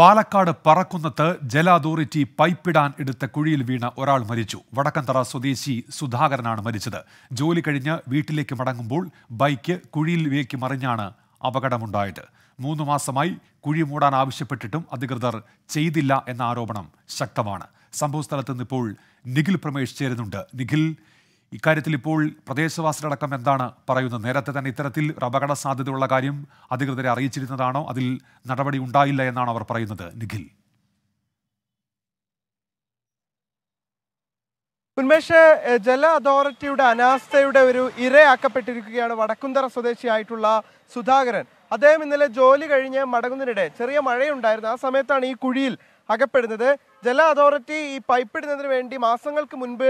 പാലക്കാട് പറക്കുന്നത്ത് ജല അതോറിറ്റി പൈപ്പിടാൻ എടുത്ത കുഴിയിൽ വീണ ഒരാൾ മരിച്ചു വടക്കന്തറ സ്വദേശി സുധാകരനാണ് മരിച്ചത് ജോലി കഴിഞ്ഞ് വീട്ടിലേക്ക് മടങ്ങുമ്പോൾ ബൈക്ക് കുഴിയിലേക്ക് മറിഞ്ഞാണ് അപകടമുണ്ടായത് മൂന്ന് മാസമായി കുഴി മൂടാൻ ആവശ്യപ്പെട്ടിട്ടും അധികൃതർ ചെയ്തില്ല എന്ന ആരോപണം ശക്തമാണ് സംഭവസ്ഥലത്ത് നിന്നിപ്പോൾ നിഖിൽ പ്രമേഷ് ചേരുന്നുണ്ട് നിഖിൽ ഇക്കാര്യത്തിൽ ഇപ്പോൾ പ്രദേശവാസികളടക്കം എന്താണ് പറയുന്നത് നേരത്തെ തന്നെ ഇത്തരത്തിൽ അപകട സാധ്യതയുള്ള കാര്യം അധികൃതരെ അറിയിച്ചിരുന്നതാണോ അതിൽ നടപടി ഉണ്ടായില്ല എന്നാണ് അവർ പറയുന്നത് നിഖിൽ ഉന്മേഷ് ജല അതോറിറ്റിയുടെ അനാസ്ഥയുടെ ഒരു ഇരയാക്കപ്പെട്ടിരിക്കുകയാണ് വടക്കുന്തറ സ്വദേശിയായിട്ടുള്ള സുധാകരൻ അദ്ദേഹം ഇന്നലെ ജോലി കഴിഞ്ഞ് മടങ്ങുന്നതിനിടെ ചെറിയ മഴയുണ്ടായിരുന്നു ആ സമയത്താണ് ഈ കുഴിയിൽ അകപ്പെടുന്നത് ജല അതോറിറ്റി ഈ പൈപ്പ് ഇടുന്നതിന് വേണ്ടി മാസങ്ങൾക്ക് മുൻപ്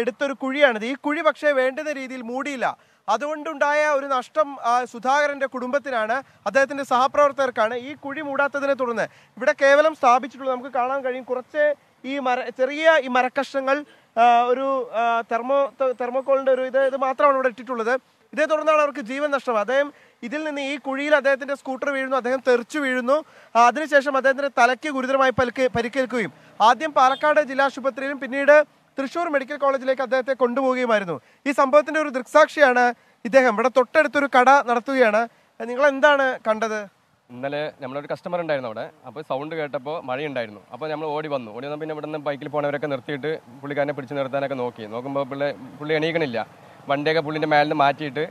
എടുത്തൊരു കുഴിയാണിത് ഈ കുഴി പക്ഷേ വേണ്ടുന്ന രീതിയിൽ മൂടിയില്ല അതുകൊണ്ടുണ്ടായ ഒരു നഷ്ടം സുധാകരന്റെ കുടുംബത്തിനാണ് അദ്ദേഹത്തിന്റെ സഹപ്രവർത്തകർക്കാണ് ഈ കുഴി മൂടാത്തതിനെ തുടർന്ന് ഇവിടെ കേവലം സ്ഥാപിച്ചിട്ടുള്ളത് നമുക്ക് കാണാൻ കഴിയും കുറച്ച് ഈ മര ചെറിയ ഈ മരക്കഷ്ണങ്ങൾ ഒരു തെർമോ തെർമോക്കോളിന്റെ ഒരു ഇത് ഇത് മാത്രമാണ് ഇവിടെ ഇട്ടിട്ടുള്ളത് ഇതേ തുടർന്നാണ് അവർക്ക് ജീവൻ നഷ്ടം അദ്ദേഹം ഇതിൽ നിന്ന് ഈ കുഴിയിൽ അദ്ദേഹത്തിന്റെ സ്കൂട്ടർ വീഴുന്നു അദ്ദേഹം തെറിച്ചു വീഴുന്നു അതിനുശേഷം അദ്ദേഹത്തിന്റെ തലയ്ക്ക് ഗുരുതരമായി പലുക്ക് പരിക്കേൽക്കുകയും ആദ്യം പാലക്കാട് ജില്ലാ ആശുപത്രിയിലും പിന്നീട് തൃശൂർ മെഡിക്കൽ കോളേജിലേക്ക് അദ്ദേഹത്തെ കൊണ്ടുപോവുകയുമായിരുന്നു ഈ സംഭവത്തിന്റെ ഒരു ദൃക്സാക്ഷിയാണ് ഇദ്ദേഹം ഇവിടെ തൊട്ടടുത്തൊരു കട നടത്തുകയാണ് നിങ്ങൾ എന്താണ് കണ്ടത് ഇന്നലെ നമ്മളൊരു കസ്റ്റമർ ഉണ്ടായിരുന്നു അവിടെ അപ്പോൾ സൗണ്ട് കേട്ടപ്പോൾ മഴയുണ്ടായിരുന്നു അപ്പോൾ നമ്മൾ ഓടി വന്നു ഓടി വന്നാൽ പിന്നെ ഇവിടെ നിന്ന് ബൈക്കിൽ പോണവരൊക്കെ നിർത്തിയിട്ട് പുള്ളിക്കാരനെ പിടിച്ചു നിർത്താനൊക്കെ നോക്കി നോക്കുമ്പോൾ പിള്ളേ പുള്ളി എണീക്കണില്ല വണ്ടിയൊക്കെ പുള്ളിൻ്റെ മേലിൽ നിന്ന് മാറ്റിയിട്ട്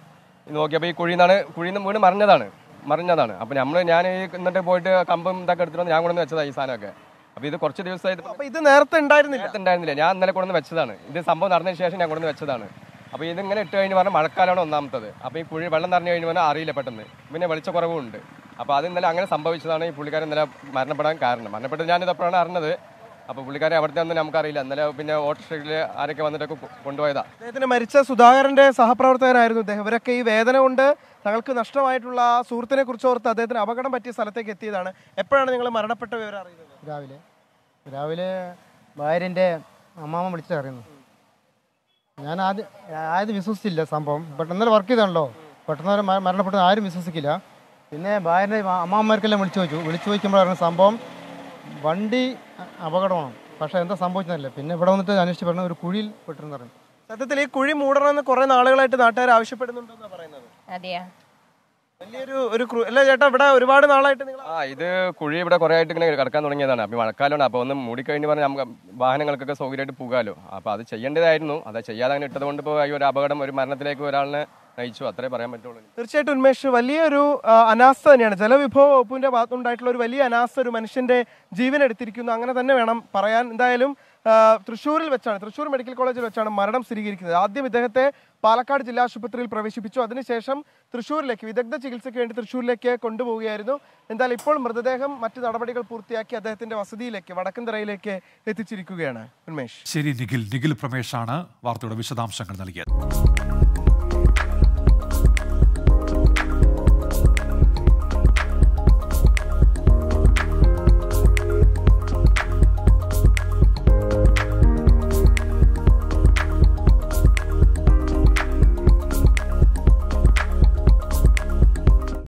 നോക്കിയപ്പോൾ ഈ കുഴിയിൽ നിന്നാണ് കുഴിയിൽ നിന്ന് വീണ് മറിഞ്ഞതാണ് മറിഞ്ഞതാണ് അപ്പോൾ നമ്മൾ ഞാൻ ഈ എന്നിട്ട് പോയിട്ട് കമ്പും ഇതൊക്കെ എടുത്തിട്ട് ഞാൻ കൊണ്ടുവന്ന് വെച്ചതാണ് ഈ സാധനമൊക്കെ അപ്പോൾ ഇത് കുറച്ച് ദിവസമായിട്ട് അപ്പോൾ ഇത് നേരത്തെ ഉണ്ടായിരുന്നില്ല നേരത്തെ ഉണ്ടായിരുന്നില്ല ഞാൻ ഇന്നലെ കൊണ്ടുവന്ന് വെച്ചതാണ് ഇത് സംഭവം നടന്നതിന് ശേഷം ഞാൻ കൊണ്ടുവന്ന് വെച്ചതാണ് അപ്പോൾ ഇതിങ്ങനെ ഇട്ട് കഴിഞ്ഞ് പറഞ്ഞാൽ മഴക്കാലമാണ് ഒന്നാമത്തത് അപ്പോൾ ഈ കുഴി വെള്ളം നിറഞ്ഞു കഴിഞ്ഞ് പറഞ്ഞാൽ അറിയില്ല പെട്ടെന്ന് പിന്നെ കുറവുണ്ട് അപ്പോൾ അത് ഇന്നലെ അങ്ങനെ സംഭവിച്ചതാണ് ഈ പുള്ളിക്കാരൻ ഇന്നലെ മരണപ്പെടാൻ കാരണം മരണപ്പെട്ട് ഞാനിതപ്പോഴാണ് അറിഞ്ഞത് അപ്പോൾ പുള്ളിക്കാരെ അവിടുത്തെ ഒന്നും നമുക്കറിയില്ല ഇന്നലെ പിന്നെ ഓട്ടോറിക്ഷയിൽ ആരൊക്കെ വന്നിട്ടൊക്കെ കൊണ്ടുപോയതാ അദ്ദേഹത്തിന് മരിച്ച സുധാകരന്റെ സഹപ്രവർത്തകരായിരുന്നു അദ്ദേഹം ഇവരൊക്കെ ഈ വേദന കൊണ്ട് തങ്ങൾക്ക് നഷ്ടമായിട്ടുള്ള ആ സുഹൃത്തിനെ കുറിച്ച് ഓർത്ത് അദ്ദേഹത്തിന് അപകടം പറ്റിയ സ്ഥലത്തേക്ക് എത്തിയതാണ് എപ്പോഴാണ് നിങ്ങൾ മരണപ്പെട്ട വിവരം അറിയുന്നത് രാവിലെ രാവിലെ ഭാര്യന്റെ അമ്മാമ്മ വിളിച്ചറിയുന്നു ഞാൻ ആദ്യം ആദ്യം വിശ്വസിച്ചില്ല സംഭവം പെട്ടെന്ന് വർക്ക് ചെയ്താണല്ലോ പെട്ടെന്ന് മരണപ്പെട്ടത് ആരും വിശ്വസിക്കില്ല പിന്നെ ഭാര്യ അമ്മാമ്മമാർക്കെല്ലാം വിളിച്ചു ചോദിച്ചു വിളിച്ചു ചോദിക്കുമ്പോഴാണ് സംഭവം വണ്ടി അപകടമാണ് പക്ഷേ എന്താ സംഭവിച്ചതല്ലേ പിന്നെ ഇവിടെ വന്നിട്ട് അന്വേഷിച്ച് പറഞ്ഞ ഒരു കുഴിയിൽ പെട്ടെന്ന് പറഞ്ഞു സത്യത്തിൽ ഈ കുഴി മൂടണമെന്ന് കുറെ നാളുകളായിട്ട് നാട്ടുകാർ ആവശ്യപ്പെടുന്നുണ്ടെന്നാണ് പറയുന്നത് അതെയാ വലിയൊരു ഒരു അല്ല ചേട്ടാ ഇവിടെ ഒരുപാട് നാളായിട്ട് നിങ്ങൾ ആ ഇത് കുഴി ഇവിടെ കുറെ ആയിട്ട് ഇങ്ങനെ കിടക്കാൻ തുടങ്ങിയതാണ് അപ്പോൾ മഴക്കാലമാണ് അപ്പൊ ഒന്ന് മൂടിക്കഴിഞ്ഞ് പറഞ്ഞാൽ നമുക്ക് വാഹനങ്ങൾക്കൊക്കെ സൗകര്യമായിട്ട് പോകാമല്ലോ അപ്പോൾ അത് ചെയ്യേണ്ടതായിരുന്നു അത് ചെയ്യാതെ അങ്ങനെ ഇട്ടതുകൊണ്ട് ഇപ്പോൾ ഒരു അപകടം ഒരു മരണത്തിലേക്ക് ഒരാളിനെ നയിച്ചു അത്രേ പറയാൻ പറ്റുള്ളൂ തീർച്ചയായിട്ടും ഉന്മേഷ് വലിയൊരു അനാസ്ഥ തന്നെയാണ് ജലവിഭവ വകുപ്പിന്റെ ഭാഗത്തുണ്ടായിട്ടുള്ള ഒരു വലിയ അനാസ്ഥ ഒരു മനുഷ്യന്റെ ജീവൻ എടുത്തിരിക്കുന്നു അങ്ങനെ തന്നെ വേണം പറയാൻ എന്തായാലും തൃശ്ശൂരിൽ വെച്ചാണ് തൃശ്ശൂർ മെഡിക്കൽ കോളേജിൽ വെച്ചാണ് മരണം സ്ഥിരീകരിക്കുന്നത് ആദ്യം ഇദ്ദേഹത്തെ പാലക്കാട് ജില്ലാ ആശുപത്രിയിൽ പ്രവേശിപ്പിച്ചു അതിനുശേഷം തൃശ്ശൂരിലേക്ക് വിദഗ്ധ ചികിത്സയ്ക്ക് വേണ്ടി തൃശ്ശൂരിലേക്ക് കൊണ്ടുപോവുകയായിരുന്നു എന്തായാലും ഇപ്പോൾ മൃതദേഹം മറ്റു നടപടികൾ പൂർത്തിയാക്കി അദ്ദേഹത്തിന്റെ വസതിയിലേക്ക് തറയിലേക്ക് എത്തിച്ചിരിക്കുകയാണ് ഉന്മേഷ് ശരി നിഖിൽ നിഖിൽ പ്രമേഷാണ് വാർത്തയുടെ വിശദാംശങ്ങൾ നൽകിയത്